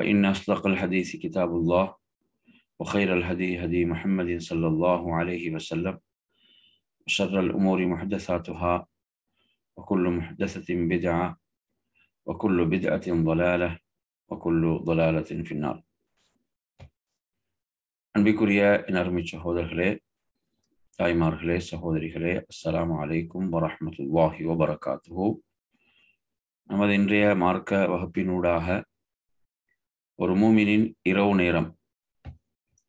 فإن أصدق الحديث كتاب الله وخير الهدي هدي محمد صلى الله عليه وسلم وشر الأمور محدثاتها وكل محدثة بدعة وكل بدعة ضلالة وكل ضلالة في النار أن إن بكريا أرمي شهود அன்பிற்குரிய எனர்மை சகோதரர்களே தாய்மார்களே சகோதரிகளே அஸ்லாம் வலைக்கும் வரமத்துல்லாஹி வபரகாத்து நமது مارك وحبين وداها ஒரு மூமினின் இரவு நேரம்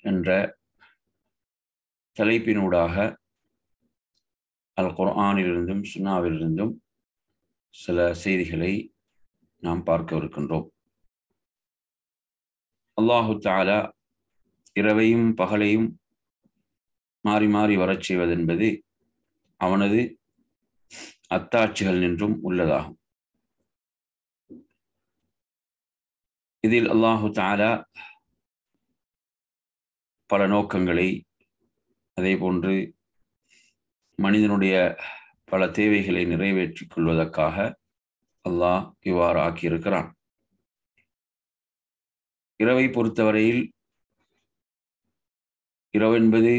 என்ற தலைப்பினூடாக அல் குர்ஆனிலிருந்தும் சுன்னாவிலிருந்தும் சில செய்திகளை நாம் பார்க்கவிருக்கின்றோம் அல்லாஹு தாலா இரவையும் பகலையும் மாறி மாறி வரச் செய்வதென்பது அவனது அத்தாட்சிகள் நின்றும் உள்ளதாகும் இதில் அல்லாஹு தாலா பல நோக்கங்களை அதே போன்று மனிதனுடைய பல தேவைகளை நிறைவேற்றிக் கொள்வதற்காக அல்லாஹ் இவ்வாறு ஆக்கியிருக்கிறான் இரவை பொறுத்தவரையில் இரவு என்பது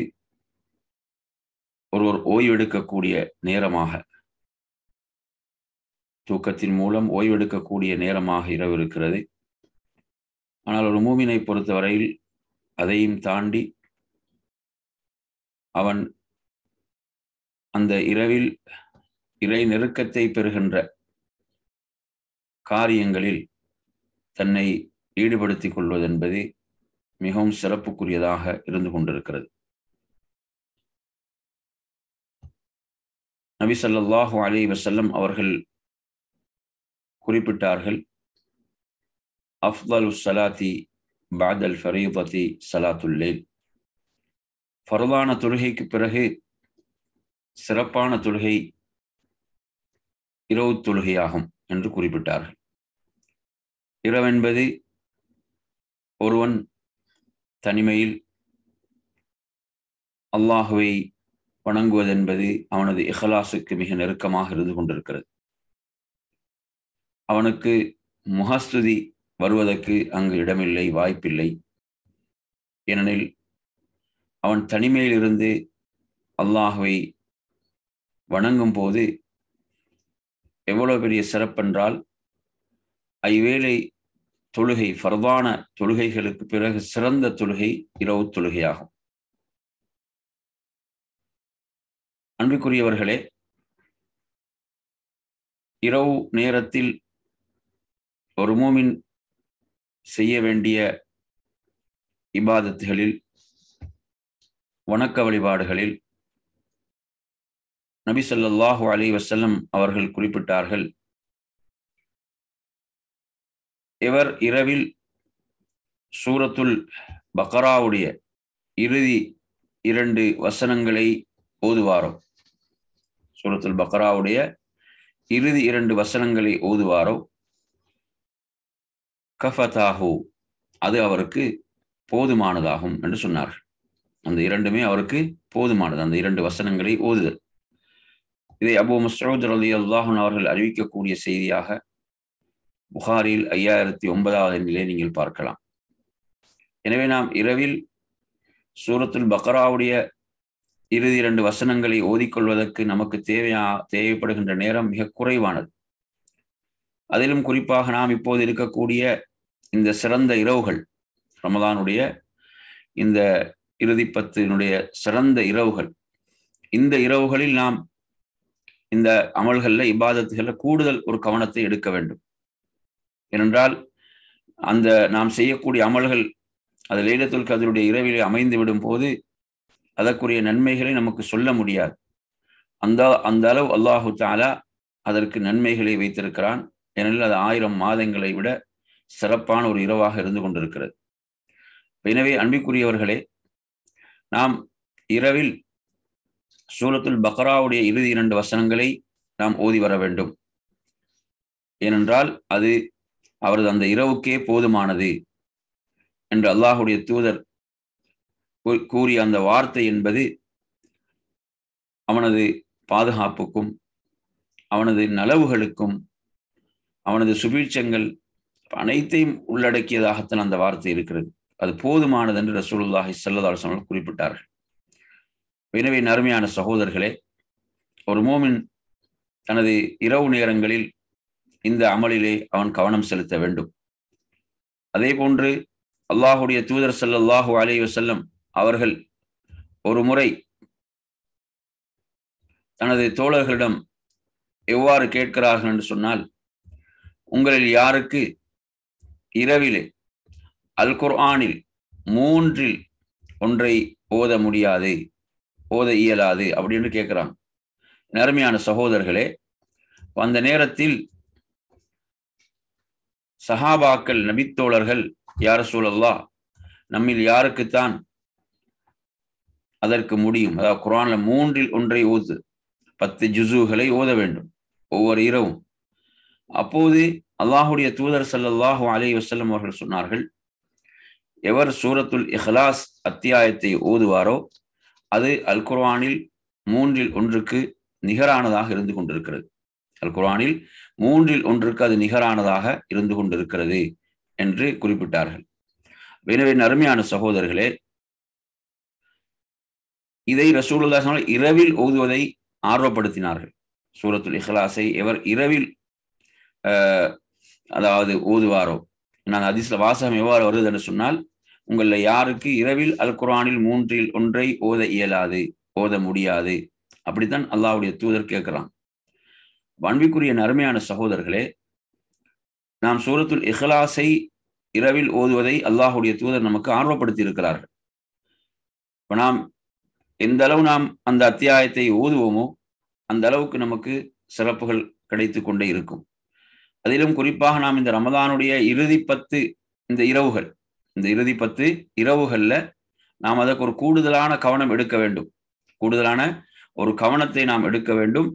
ஒருவர் ஓய்வெடுக்கக்கூடிய நேரமாக தூக்கத்தின் மூலம் ஓய்வெடுக்கக்கூடிய நேரமாக இரவு இருக்கிறது ஆனால் ஒரு மூமினை பொறுத்தவரையில் அதையும் தாண்டி அவன் அந்த இரவில் இறை நெருக்கத்தை பெறுகின்ற காரியங்களில் தன்னை ஈடுபடுத்திக் கொள்வது என்பது மிகவும் சிறப்புக்குரியதாக இருந்து கொண்டிருக்கிறது நபி சல்லாஹூ அலி வசல்லம் அவர்கள் குறிப்பிட்டார்கள் அஃப்தலு சலாத்தி பாதல் ஃபரீபதி சலாத்துல்லேல் ஃபரதான தொழுகைக்கு பிறகு சிறப்பான தொழுகை இரவு தொழுகையாகும் என்று குறிப்பிட்டார் இரவென்பது ஒருவன் தனிமையில் அல்லாஹுவை வணங்குவதென்பது அவனது இஹலாசுக்கு மிக நெருக்கமாக இருந்து கொண்டிருக்கிறது அவனுக்கு முகஸ்துதி வருவதற்கு அங்கு இடமில்லை வாய்ப்பில்லை ஏனெனில் அவன் தனிமையிலிருந்து அல்லாஹுவை வணங்கும் போது எவ்வளோ பெரிய சிறப்பென்றால் ஐவேளை தொழுகை ஃபர்தான தொழுகைகளுக்கு பிறகு சிறந்த தொழுகை இரவு தொழுகையாகும் அன்புக்குரியவர்களே இரவு நேரத்தில் ஒரு மூமின் செய்ய வேண்டிய இபாதத்துகளில் வணக்க வழிபாடுகளில் நபி சொல்லாஹு அலி வசல்லம் அவர்கள் குறிப்பிட்டார்கள் இவர் இரவில் சூரத்துல் பக்கராவுடைய இறுதி இரண்டு வசனங்களை ஓதுவாரோ சூரத்துல் பக்கராவுடைய இறுதி இரண்டு வசனங்களை ஓதுவாரோ கஃபதாஹு அது அவருக்கு போதுமானதாகும் என்று சொன்னார் அந்த இரண்டுமே அவருக்கு போதுமானது அந்த இரண்டு வசனங்களை ஓதுதல் இதை அபு மஸ்ரூத் அலி அல்லாஹன் அவர்கள் அறிவிக்கக்கூடிய செய்தியாக புகாரில் ஐயாயிரத்தி ஒன்பதாவது நிலையை நீங்கள் பார்க்கலாம் எனவே நாம் இரவில் சூரத்துல் பக்ராவுடைய இறுதி இரண்டு வசனங்களை ஓதிக்கொள்வதற்கு நமக்கு தேவையா தேவைப்படுகின்ற நேரம் மிக குறைவானது அதிலும் குறிப்பாக நாம் இப்போது இருக்கக்கூடிய இந்த சிறந்த இரவுகள் ரமதானுடைய இந்த இறுதிப்பத்தினுடைய சிறந்த இரவுகள் இந்த இரவுகளில் நாம் இந்த அமல்களில் இபாதத்துகளில் கூடுதல் ஒரு கவனத்தை எடுக்க வேண்டும் ஏனென்றால் அந்த நாம் செய்யக்கூடிய அமல்கள் அது லைலத்துல் கதருடைய இரவிலே அமைந்து விடும் போது அதற்குரிய நன்மைகளை நமக்கு சொல்ல முடியாது அந்த அந்த அளவு அல்லாஹு தாலா அதற்கு நன்மைகளை வைத்திருக்கிறான் ஏனெனில் அது ஆயிரம் மாதங்களை விட சிறப்பான ஒரு இரவாக இருந்து கொண்டிருக்கிறது எனவே அன்பிற்குரியவர்களே நாம் இரவில் சூலத்துல் பக்ராவுடைய இறுதி இரண்டு வசனங்களை நாம் ஓதி வர வேண்டும் ஏனென்றால் அது அவரது அந்த இரவுக்கே போதுமானது என்று அல்லாஹுடைய தூதர் கூறிய அந்த வார்த்தை என்பது அவனது பாதுகாப்புக்கும் அவனது நலவுகளுக்கும் அவனது சுபீட்சங்கள் அனைத்தையும் உள்ளடக்கியதாகத்தான் அந்த வார்த்தை இருக்கிறது அது போதுமானது என்று ரசூலுல்லாஹி சொன்னால் குறிப்பிட்டார்கள் எனவே நறுமையான சகோதரர்களே ஒரு மோமின் தனது இரவு நேரங்களில் இந்த அமலிலே அவன் கவனம் செலுத்த வேண்டும் அதே போன்று அல்லாஹுடைய தூதர் சல்லாஹூ அலி வசல்லம் அவர்கள் ஒரு முறை தனது தோழர்களிடம் எவ்வாறு கேட்கிறார்கள் என்று சொன்னால் உங்களில் யாருக்கு இரவிலே அல் குர்ஆனில் மூன்றில் ஒன்றை ஓத முடியாது ஓத இயலாது அப்படின்னு கேட்குறாங்க நேர்மையான சகோதரர்களே அந்த நேரத்தில் சஹாபாக்கள் நபித்தோழர்கள் யார் சூழல்லா நம்மில் யாருக்குத்தான் அதற்கு முடியும் அதாவது குரான்ல மூன்றில் ஒன்றை ஓது பத்து ஜுசுகளை ஓத வேண்டும் ஒவ்வொரு இரவும் அப்போது அல்லாஹுடைய தூதர் சல்லாஹூ அலி வசல்லம் அவர்கள் சொன்னார்கள் எவர் சூரத்துல் இஹ்லாஸ் அத்தியாயத்தை ஓதுவாரோ அது அல் குர்வானில் மூன்றில் ஒன்றுக்கு நிகரானதாக இருந்து கொண்டிருக்கிறது அல் குர்வானில் மூன்றில் ஒன்றுக்கு அது நிகரானதாக இருந்து கொண்டிருக்கிறது என்று குறிப்பிட்டார்கள் எனவே அருமையான சகோதரர்களே இதை ரசூலுல்லா இரவில் ஓதுவதை ஆர்வப்படுத்தினார்கள் சூரத்துல் இஹ்லாஸை எவர் இரவில் அதாவது ஓதுவாரோ நான் அதிசல வாசகம் எவ்வாறு வருது என்று சொன்னால் உங்களில் யாருக்கு இரவில் அல் குரானில் மூன்றில் ஒன்றை ஓத இயலாது ஓத முடியாது அப்படித்தான் அல்லாவுடைய தூதர் கேட்கிறான் அன்பிக்குரிய நருமையான சகோதரர்களே நாம் சூரத்துல் இஹ்லாஸை இரவில் ஓதுவதை அல்லாஹுடைய தூதர் நமக்கு ஆர்வப்படுத்தி இருக்கிறார்கள் இப்போ நாம் எந்த அளவு நாம் அந்த அத்தியாயத்தை ஓதுவோமோ அந்த அளவுக்கு நமக்கு சிறப்புகள் கிடைத்து கொண்டே இருக்கும் அதிலும் குறிப்பாக நாம் இந்த ரமதானுடைய இறுதி பத்து இந்த இரவுகள் இந்த இறுதி பத்து இரவுகளில் நாம் அதற்கு ஒரு கூடுதலான கவனம் எடுக்க வேண்டும் கூடுதலான ஒரு கவனத்தை நாம் எடுக்க வேண்டும்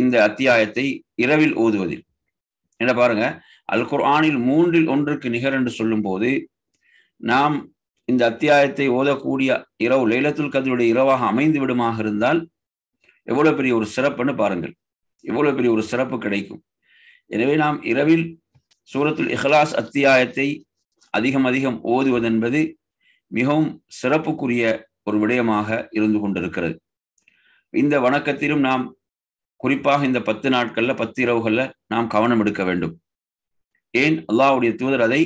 இந்த அத்தியாயத்தை இரவில் ஓதுவதில் என்ன பாருங்க அல் குர்ஆனில் மூன்றில் ஒன்றுக்கு நிகர் என்று சொல்லும்போது நாம் இந்த அத்தியாயத்தை ஓதக்கூடிய இரவு லைலத்துல் கதிருடைய இரவாக அமைந்து விடுமாக இருந்தால் எவ்வளவு பெரிய ஒரு சிறப்புன்னு பாருங்கள் எவ்வளவு பெரிய ஒரு சிறப்பு கிடைக்கும் எனவே நாம் இரவில் சூரத்துல் இஹ்லாஸ் அத்தியாயத்தை அதிகம் அதிகம் ஓதுவதென்பது மிகவும் சிறப்புக்குரிய ஒரு விடயமாக இருந்து கொண்டிருக்கிறது இந்த வணக்கத்திலும் நாம் குறிப்பாக இந்த பத்து நாட்கள்ல பத்து இரவுகள்ல நாம் கவனம் எடுக்க வேண்டும் ஏன் அல்லாவுடைய தூதர் அதை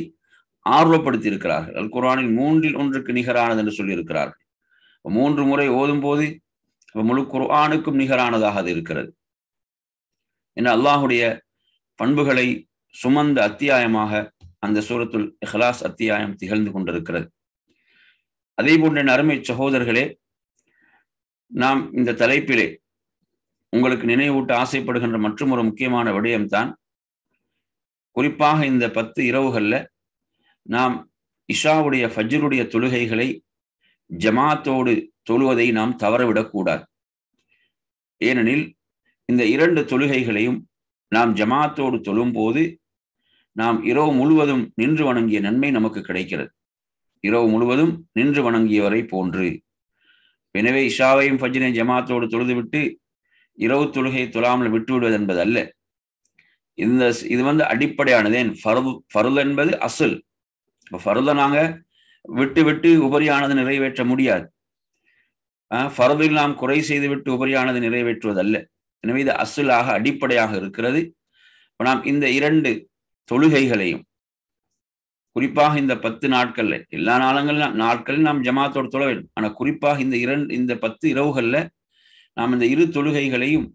ஆர்வப்படுத்தி இருக்கிறார்கள் அல் குரானின் மூன்றில் ஒன்றுக்கு நிகரானது என்று சொல்லியிருக்கிறார்கள் மூன்று முறை ஓதும் போது முழு குர்ஆனுக்கும் நிகரானதாக அது இருக்கிறது ஏன்னா அல்லாஹுடைய பண்புகளை சுமந்த அத்தியாயமாக அந்த சூரத்துல் இஹ்லாஸ் அத்தியாயம் திகழ்ந்து கொண்டிருக்கிறது அதே போன்ற அருமை சகோதரர்களே நாம் இந்த தலைப்பிலே உங்களுக்கு நினைவூட்ட ஆசைப்படுகின்ற மற்றும் ஒரு முக்கியமான விடயம்தான் குறிப்பாக இந்த பத்து இரவுகளில் நாம் இஷாவுடைய ஃபஜ்ருடைய தொழுகைகளை ஜமாத்தோடு தொழுவதை நாம் தவறவிடக்கூடாது ஏனெனில் இந்த இரண்டு தொழுகைகளையும் நாம் ஜமாத்தோடு தொழும்போது நாம் இரவு முழுவதும் நின்று வணங்கிய நன்மை நமக்கு கிடைக்கிறது இரவு முழுவதும் நின்று வணங்கியவரை போன்று எனவே இஷாவையும் ஃபஜ்ரின் ஜமாத்தோடு தொழுதுவிட்டு இரவு தொழுகை தொழாமல் விட்டு விடுவது என்பது அல்ல இந்த இது வந்து அடிப்படையானது ஃபருது ஃபருது என்பது அசல் இப்போ ஃபருதை நாங்கள் விட்டு விட்டு உபரியானது நிறைவேற்ற முடியாது ஃபருதில் நாம் குறை செய்து விட்டு உபரியானது நிறைவேற்றுவதல்ல எனவே இது அசுலாக அடிப்படையாக இருக்கிறது நாம் இந்த இரண்டு தொழுகைகளையும் குறிப்பாக இந்த பத்து நாட்கள்ல எல்லா நாளங்களும் நாட்களில் நாம் ஜமாத்தோடு தொழ வேண்டும் ஆனால் குறிப்பாக இந்த இரண்டு இந்த பத்து இரவுகள்ல நாம் இந்த இரு தொழுகைகளையும்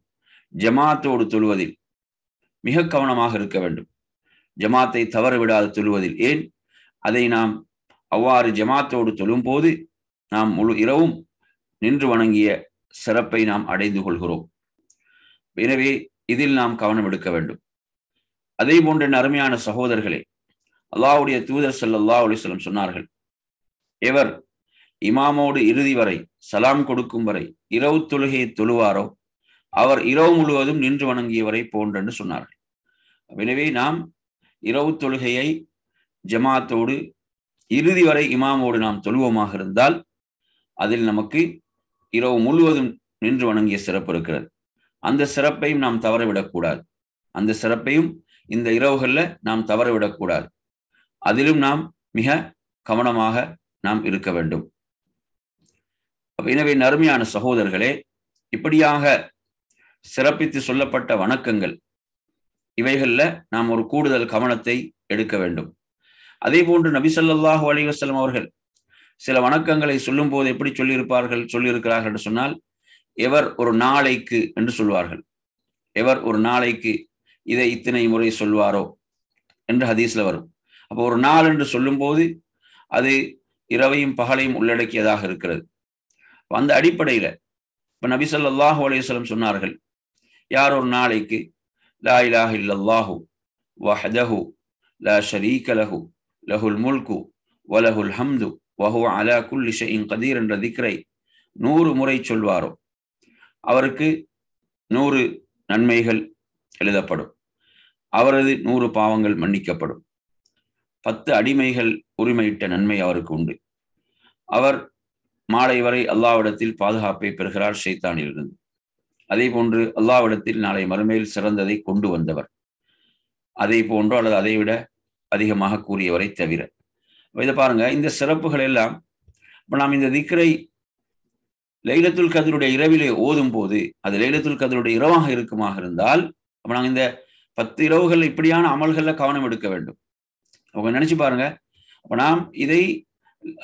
ஜமாத்தோடு தொழுவதில் மிக கவனமாக இருக்க வேண்டும் ஜமாத்தை தவற விடாது தொழுவதில் ஏன் அதை நாம் அவ்வாறு ஜமாத்தோடு தொழும் போது நாம் முழு இரவும் நின்று வணங்கிய சிறப்பை நாம் அடைந்து கொள்கிறோம் எனவே இதில் நாம் கவனம் எடுக்க வேண்டும் அதே போன்ற அருமையான சகோதரர்களே அல்லாவுடைய தூதர் சல்லா அலிஸ்லம் சொன்னார்கள் எவர் இமாமோடு இறுதி வரை சலாம் கொடுக்கும் வரை இரவு தொழுகையை தொழுவாரோ அவர் இரவு முழுவதும் நின்று வணங்கியவரை போன்றென்று சொன்னார்கள் எனவே நாம் இரவு தொழுகையை ஜமாத்தோடு இறுதி வரை இமாமோடு நாம் தொழுவோமாக இருந்தால் அதில் நமக்கு இரவு முழுவதும் நின்று வணங்கிய சிறப்பு இருக்கிறது அந்த சிறப்பையும் நாம் தவறவிடக்கூடாது அந்த சிறப்பையும் இந்த இரவுகளில் நாம் தவறவிடக்கூடாது அதிலும் நாம் மிக கவனமாக நாம் இருக்க வேண்டும் எனவே நறுமையான சகோதரர்களே இப்படியாக சிறப்பித்து சொல்லப்பட்ட வணக்கங்கள் இவைகளில் நாம் ஒரு கூடுதல் கவனத்தை எடுக்க வேண்டும் அதே போன்று நபிசல்லாஹு அலைவசலம் அவர்கள் சில வணக்கங்களை சொல்லும் போது எப்படி சொல்லியிருப்பார்கள் சொல்லியிருக்கிறார்கள் என்று சொன்னால் எவர் ஒரு நாளைக்கு என்று சொல்வார்கள் எவர் ஒரு நாளைக்கு இதை இத்தனை முறை சொல்வாரோ என்று ஹதீஸ்ல வரும் அப்போ ஒரு நாள் என்று சொல்லும்போது அது இரவையும் பகலையும் உள்ளடக்கியதாக இருக்கிறது அந்த அடிப்படையில இப்ப நபி சொல்லாஹு அலையம் சொன்னார்கள் யார் ஒரு நாளைக்கு லா இலாஹ் இல்லல்லாஹு வஹதஹு லா ஷரீக லஹு லஹுல் முல்கு வலஹுல் ஹம்து வஹு அலா குல் இன் கதீர் என்ற திக்ரை நூறு முறை சொல்வாரோ அவருக்கு நூறு நன்மைகள் எழுதப்படும் அவரது நூறு பாவங்கள் மன்னிக்கப்படும் பத்து அடிமைகள் உரிமையிட்ட நன்மை அவருக்கு உண்டு அவர் மாலை வரை அல்லாவிடத்தில் பாதுகாப்பை பெறுகிறார் ஷைத்தானிலிருந்து அதே போன்று அல்லாவிடத்தில் நாளை மறுமையில் சிறந்ததை கொண்டு வந்தவர் அதே போன்றோ அல்லது அதைவிட அதிகமாக கூறியவரை தவிர இதை பாருங்க இந்த சிறப்புகள் எல்லாம் இப்போ நாம் இந்த திக்கரை லைலத்துல் கதருடைய இரவிலே ஓதும் போது அது லைலத்துல் கதருடைய இரவாக இருக்குமாக இருந்தால் அப்ப நாங்கள் இந்த பத்து இரவுகள் இப்படியான அமல்களில் கவனம் எடுக்க வேண்டும் அவங்க நினைச்சு பாருங்க அப்ப நாம் இதை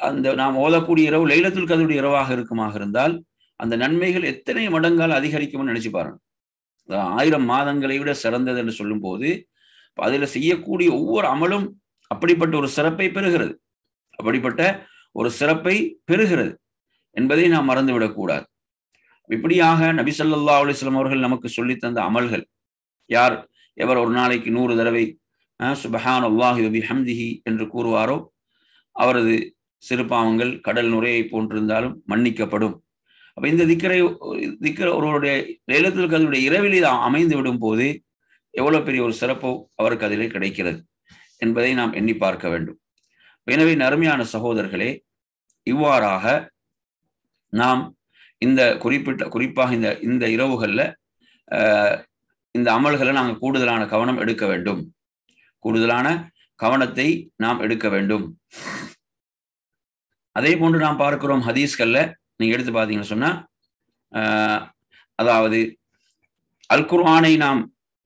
அந்த நாம் ஓதக்கூடிய இரவு லைலத்துல் கதருடைய இரவாக இருக்குமாக இருந்தால் அந்த நன்மைகள் எத்தனை மடங்கால் அதிகரிக்கும்னு நினைச்சு பாருங்க ஆயிரம் மாதங்களை விட சிறந்தது என்று சொல்லும் போது அதில் செய்யக்கூடிய ஒவ்வொரு அமலும் அப்படிப்பட்ட ஒரு சிறப்பை பெறுகிறது அப்படிப்பட்ட ஒரு சிறப்பை பெறுகிறது என்பதை நாம் மறந்துவிடக்கூடாது இப்படியாக நபி சொல்லா அலிஸ்லாம் அவர்கள் நமக்கு சொல்லி தந்த அமல்கள் யார் எவர் ஒரு நாளைக்கு நூறு தடவை சுபஹான் அல்லாஹி வபி ஹம்திஹி என்று கூறுவாரோ அவரது சிறுபாவங்கள் கடல் நுரையை போன்றிருந்தாலும் மன்னிக்கப்படும் அப்ப இந்த திக்கரை திக்கர ஒருவருடைய லேலத்தில் அதனுடைய இரவில் அமைந்து விடும் போது எவ்வளவு பெரிய ஒரு சிறப்போ அவருக்கு அதிலே கிடைக்கிறது என்பதை நாம் எண்ணி பார்க்க வேண்டும் எனவே நறுமையான சகோதரர்களே இவ்வாறாக நாம் இந்த குறிப்பிட்ட குறிப்பாக இந்த இந்த இரவுகளில் இந்த அமல்களை நாங்கள் கூடுதலான கவனம் எடுக்க வேண்டும் கூடுதலான கவனத்தை நாம் எடுக்க வேண்டும் அதே போன்று நாம் பார்க்கிறோம் ஹதீஸ்கல்ல நீங்கள் எடுத்து பார்த்தீங்கன்னு சொன்னால் அதாவது அல்குர்வானை நாம்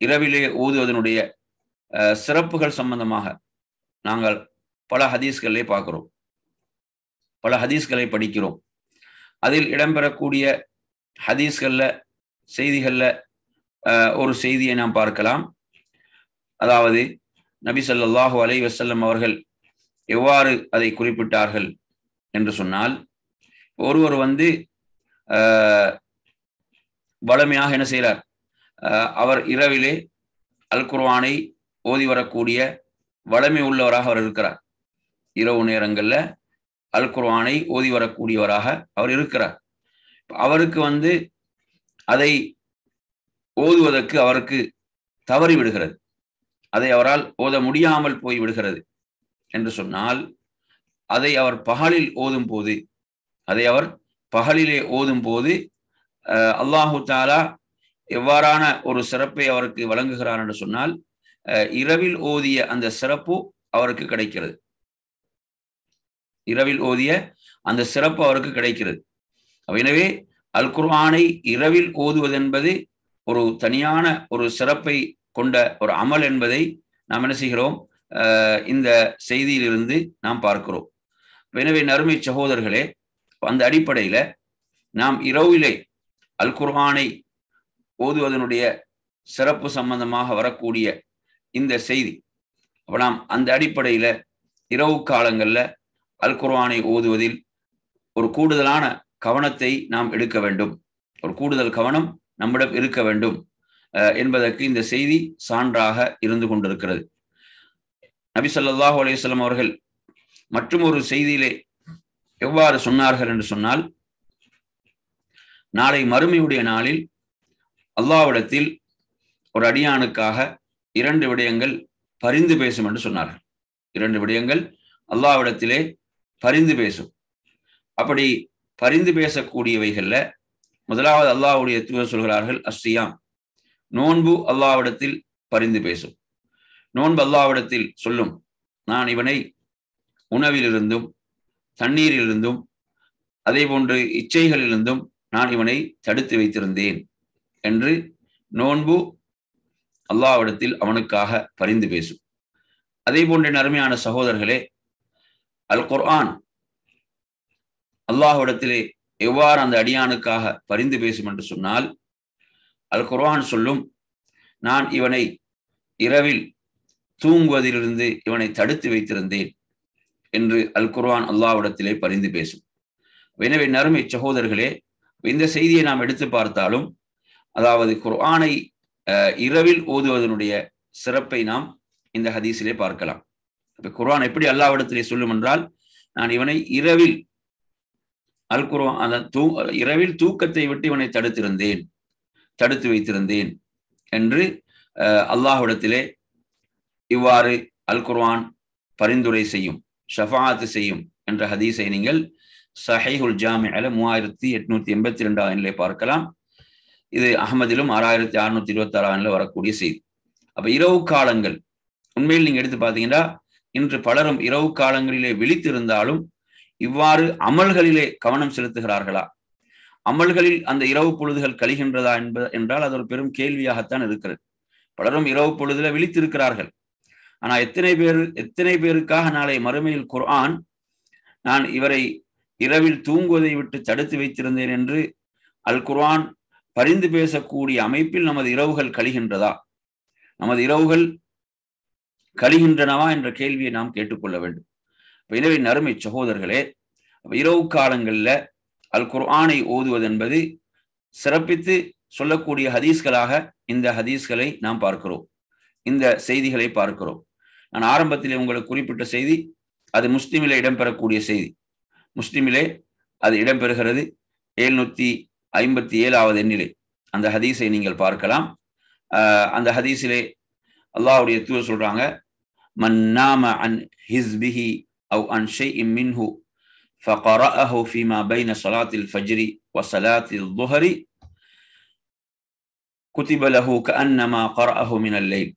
இரவிலே ஊதுவதனுடைய சிறப்புகள் சம்பந்தமாக நாங்கள் பல ஹதீஸ்களே பார்க்கிறோம் பல ஹதீஸ்களை படிக்கிறோம் அதில் இடம்பெறக்கூடிய ஹதீஸ்களில் செய்திகளில் ஒரு செய்தியை நாம் பார்க்கலாம் அதாவது நபி சொல்லாஹு அலை வசல்லம் அவர்கள் எவ்வாறு அதை குறிப்பிட்டார்கள் என்று சொன்னால் ஒருவர் வந்து வளமையாக என்ன செய்கிறார் அவர் இரவிலே அல் குர்வானை ஓதி வரக்கூடிய வளமை உள்ளவராக அவர் இருக்கிறார் இரவு நேரங்களில் அல் குர்வானை ஓதி வரக்கூடியவராக அவர் இருக்கிறார் அவருக்கு வந்து அதை ஓதுவதற்கு அவருக்கு தவறி விடுகிறது அதை அவரால் ஓத முடியாமல் போய் விடுகிறது என்று சொன்னால் அதை அவர் பகலில் ஓதும் போது அதை அவர் பகலிலே ஓதும் போது அல்லாஹு தாலா எவ்வாறான ஒரு சிறப்பை அவருக்கு வழங்குகிறார் என்று சொன்னால் இரவில் ஓதிய அந்த சிறப்பு அவருக்கு கிடைக்கிறது இரவில் ஓதிய அந்த சிறப்பு அவருக்கு கிடைக்கிறது எனவே அல் குர்ஆனை இரவில் ஓதுவது என்பது ஒரு தனியான ஒரு சிறப்பை கொண்ட ஒரு அமல் என்பதை நாம் என்ன செய்கிறோம் இந்த செய்தியிலிருந்து நாம் பார்க்கிறோம் எனவே நறுமை சகோதரர்களே அந்த அடிப்படையில் நாம் இரவிலே அல் குர்ஆனை ஓதுவதனுடைய சிறப்பு சம்பந்தமாக வரக்கூடிய இந்த செய்தி அப்போ நாம் அந்த அடிப்படையில் இரவு காலங்களில் அல் குர்வானை ஓதுவதில் ஒரு கூடுதலான கவனத்தை நாம் எடுக்க வேண்டும் ஒரு கூடுதல் கவனம் நம்மிடம் இருக்க வேண்டும் என்பதற்கு இந்த செய்தி சான்றாக இருந்து கொண்டிருக்கிறது நபி சொல்லாஹு அலையம் அவர்கள் மற்றும் ஒரு செய்தியிலே எவ்வாறு சொன்னார்கள் என்று சொன்னால் நாளை மறுமையுடைய நாளில் அல்லாவிடத்தில் ஒரு அடியானுக்காக இரண்டு விடயங்கள் பரிந்து பேசும் என்று சொன்னார்கள் இரண்டு விடயங்கள் அல்லாவிடத்திலே பரிந்து பேசும் அப்படி பரிந்து பேசக்கூடியவைகள்ல முதலாவது அல்லாவுடைய தூதர் சொல்கிறார்கள் அஸ்ஸியாம் நோன்பு அல்லாவிடத்தில் பரிந்து பேசும் நோன்பு அல்லாவிடத்தில் சொல்லும் நான் இவனை உணவிலிருந்தும் தண்ணீரிலிருந்தும் அதே போன்று இச்சைகளிலிருந்தும் நான் இவனை தடுத்து வைத்திருந்தேன் என்று நோன்பு அல்லாவிடத்தில் அவனுக்காக பரிந்து பேசும் அதே போன்ற அருமையான சகோதரர்களே அல் குர்ஆன் அல்லாஹ்விடத்திலே எவ்வாறு அந்த அடியானுக்காக பரிந்து பேசும் என்று சொன்னால் அல் குர்ஆன் சொல்லும் நான் இவனை இரவில் தூங்குவதிலிருந்து இவனை தடுத்து வைத்திருந்தேன் என்று அல் குர்ஆன் அல்லாவிடத்திலே பரிந்து பேசும் எனவே நறுமை சகோதரர்களே இந்த செய்தியை நாம் எடுத்து பார்த்தாலும் அதாவது குர்ஆனை இரவில் ஓதுவதனுடைய சிறப்பை நாம் இந்த ஹதீஸிலே பார்க்கலாம் இப்ப குர்வான் எப்படி அல்லாவிடத்திலே சொல்லும் என்றால் நான் இவனை இரவில் அல் குர்வான் அந்த தூ இரவில் தூக்கத்தை விட்டு இவனை தடுத்திருந்தேன் தடுத்து வைத்திருந்தேன் என்று அல்லாஹ்விடத்திலே இவ்வாறு அல் குர்வான் பரிந்துரை செய்யும் ஷஃபாத் செய்யும் என்ற ஹதீஸை நீங்கள் சஹைஹுல் அல மூவாயிரத்தி எட்நூத்தி எண்பத்தி ரெண்டாம் நிலை பார்க்கலாம் இது அகமதிலும் ஆறாயிரத்தி அறுநூத்தி இருபத்தி ஆறாம் வரக்கூடிய செய்தி அப்ப இரவு காலங்கள் உண்மையில் நீங்க எடுத்து பாத்தீங்கன்னா இன்று பலரும் இரவு காலங்களிலே விழித்திருந்தாலும் இவ்வாறு அமல்களிலே கவனம் செலுத்துகிறார்களா அமல்களில் அந்த இரவு பொழுதுகள் கழிகின்றதா என்பது என்றால் அது ஒரு பெரும் கேள்வியாகத்தான் இருக்கிறது பலரும் இரவு பொழுதுல விழித்திருக்கிறார்கள் ஆனா எத்தனை பேர் எத்தனை பேருக்காக நாளை மறுமையில் குர்ஆன் நான் இவரை இரவில் தூங்குவதை விட்டு தடுத்து வைத்திருந்தேன் என்று அல் குர்ஆன் பரிந்து பேசக்கூடிய அமைப்பில் நமது இரவுகள் கழிகின்றதா நமது இரவுகள் கழிகின்றனவா என்ற கேள்வியை நாம் கேட்டுக்கொள்ள வேண்டும் இப்போ எனவே நறுமை சகோதரர்களே இரவு காலங்களில் அல் குர்ஆனை ஓதுவது என்பது சிறப்பித்து சொல்லக்கூடிய ஹதீஸ்களாக இந்த ஹதீஸ்களை நாம் பார்க்கிறோம் இந்த செய்திகளை பார்க்கிறோம் நான் ஆரம்பத்தில் உங்களுக்கு குறிப்பிட்ட செய்தி அது முஸ்லிமிலே இடம்பெறக்கூடிய செய்தி முஸ்லீமிலே அது இடம்பெறுகிறது எழுநூத்தி ஐம்பத்தி ஏழாவது எண்ணிலே அந்த ஹதீஸை நீங்கள் பார்க்கலாம் அந்த ஹதீஸிலே அல்லாவுடைய தூர் சொல்றாங்க من نام عن حزبه او عن شيء منه فقراه فيما بين صلاه الفجر وصلاه الظهر كتب له كانما قراه من الليل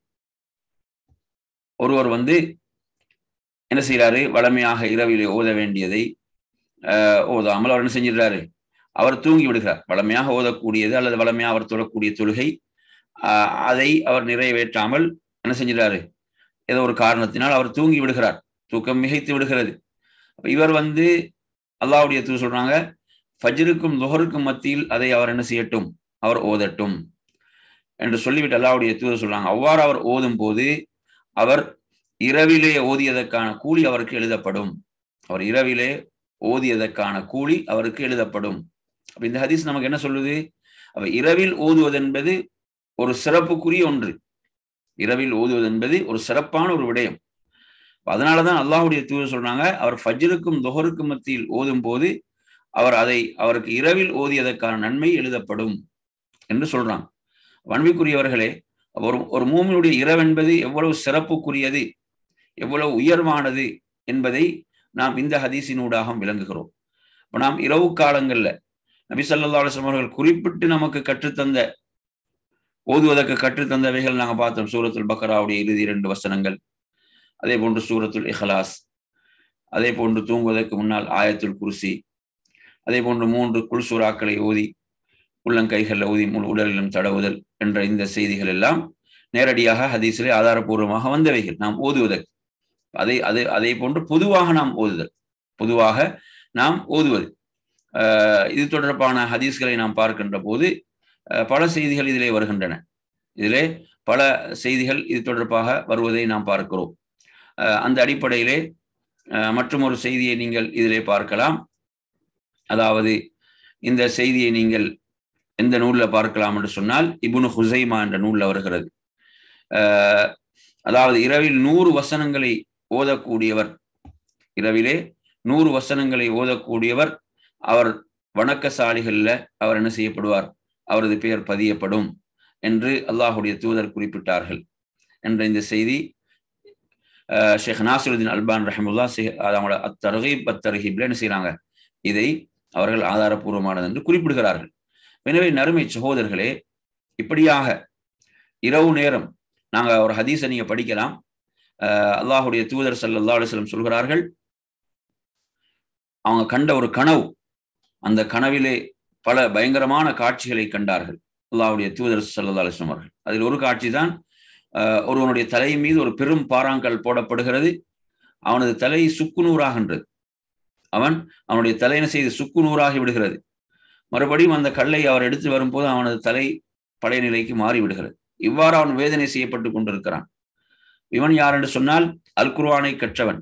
ஒருவர் வந்து என்ன செய்கிறாரு வளமையாக இரவில் ஓத வேண்டியதை ஓதாமல் அவர் என்ன செஞ்சிடுறாரு அவர் தூங்கி விடுகிறார் வளமையாக ஓதக்கூடியது அல்லது வளமையாக அவர் தொடக்கூடிய தொழுகை அதை அவர் நிறைவேற்றாமல் என்ன செஞ்சிடறாரு ஏதோ ஒரு காரணத்தினால் அவர் தூங்கி விடுகிறார் தூக்கம் மிகைத்து விடுகிறது இவர் வந்து அல்லாவுடைய தூ சொல்றாங்க ஃபஜ்ருக்கும் லுஹருக்கும் மத்தியில் அதை அவர் என்ன செய்யட்டும் அவர் ஓதட்டும் என்று சொல்லிவிட்டு அல்லாவுடைய தூதர் சொல்றாங்க அவ்வாறு அவர் ஓதும் போது அவர் இரவிலே ஓதியதற்கான கூலி அவருக்கு எழுதப்படும் அவர் இரவிலே ஓதியதற்கான கூலி அவருக்கு எழுதப்படும் அப்ப இந்த ஹதீஸ் நமக்கு என்ன சொல்லுது அவ இரவில் ஓதுவது என்பது ஒரு சிறப்புக்குரிய ஒன்று இரவில் ஓதுவது என்பது ஒரு சிறப்பான ஒரு விடயம் அதனாலதான் அல்லாஹுடைய தூதர் சொல்றாங்க அவர் ஃபஜ்ருக்கும் தொகருக்கும் மத்தியில் ஓதும் போது அவர் அதை அவருக்கு இரவில் ஓதியதற்கான நன்மை எழுதப்படும் என்று சொல்றாங்க வன்மைக்குரியவர்களே ஒரு ஒரு மூமினுடைய இரவென்பது எவ்வளவு சிறப்புக்குரியது எவ்வளவு உயர்வானது என்பதை நாம் இந்த ஹதீசினூடாக விளங்குகிறோம் இப்போ நாம் இரவு காலங்களில் நபி சல்லா அலுவலம் அவர்கள் குறிப்பிட்டு நமக்கு கற்றுத்தந்த ஓதுவதற்கு கற்றுத்தந்தவைகள் நாங்கள் பார்த்தோம் சூரத்துல் பக்ராவுடைய இறுதி இரண்டு வசனங்கள் அதே போன்று சூரத்துல் இஹலாஸ் அதே போன்று தூங்குவதற்கு முன்னால் ஆயத்துல் குருசி அதே போன்று மூன்று குல்சூராக்களை ஓதி உள்ளங்கைகளில் ஊதி முழு உடலிலும் தடவுதல் என்ற இந்த செய்திகள் எல்லாம் நேரடியாக ஹதீஸிலே ஆதாரபூர்வமாக வந்தவைகள் நாம் ஓதுவதற்கு அதை அதே அதே போன்று பொதுவாக நாம் ஓதுதல் பொதுவாக நாம் ஓதுவது இது தொடர்பான ஹதீஸ்களை நாம் பார்க்கின்ற போது பல செய்திகள் இதிலே வருகின்றன இதிலே பல செய்திகள் இது தொடர்பாக வருவதை நாம் பார்க்கிறோம் அந்த அடிப்படையிலே மற்றும் ஒரு செய்தியை நீங்கள் இதிலே பார்க்கலாம் அதாவது இந்த செய்தியை நீங்கள் எந்த நூலில் பார்க்கலாம் என்று சொன்னால் இபுனு ஹுசைமா என்ற நூலில் வருகிறது அதாவது இரவில் நூறு வசனங்களை ஓதக்கூடியவர் இரவிலே நூறு வசனங்களை ஓதக்கூடியவர் அவர் வணக்கசாலிகளில் அவர் என்ன செய்யப்படுவார் அவரது பெயர் பதியப்படும் என்று அல்லாஹுடைய தூதர் குறிப்பிட்டார்கள் என்ற இந்த செய்தி ஷேக் நாசருதீன் அல்பான் ரஹமுல்லா அவங்களோட அத்தர்ஹீப் என்ன செய்கிறாங்க இதை அவர்கள் ஆதாரபூர்வமானது என்று குறிப்பிடுகிறார்கள் எனவே நறுமை சகோதரர்களே இப்படியாக இரவு நேரம் நாங்கள் ஒரு ஹதீஸை நீங்கள் படிக்கலாம் அல்லாஹுடைய தூதர் சல்லா அலுவலம் சொல்கிறார்கள் அவங்க கண்ட ஒரு கனவு அந்த கனவிலே பல பயங்கரமான காட்சிகளை கண்டார்கள் அல்லாவுடைய தூதர் சல்லா அலிஸ்லாம் அவர்கள் அதில் ஒரு காட்சி தான் ஒருவனுடைய தலை மீது ஒரு பெரும் பாறாங்கல் போடப்படுகிறது அவனது தலை சுக்குநூறாகின்றது அவன் அவனுடைய தலையின செய்து சுக்குநூறாகி விடுகிறது மறுபடியும் அந்த கல்லை அவர் எடுத்து வரும்போது அவனது தலை பழைய நிலைக்கு மாறிவிடுகிறது இவ்வாறு அவன் வேதனை செய்யப்பட்டு கொண்டிருக்கிறான் இவன் யார் என்று சொன்னால் அல் குர்ஆனை கற்றவன்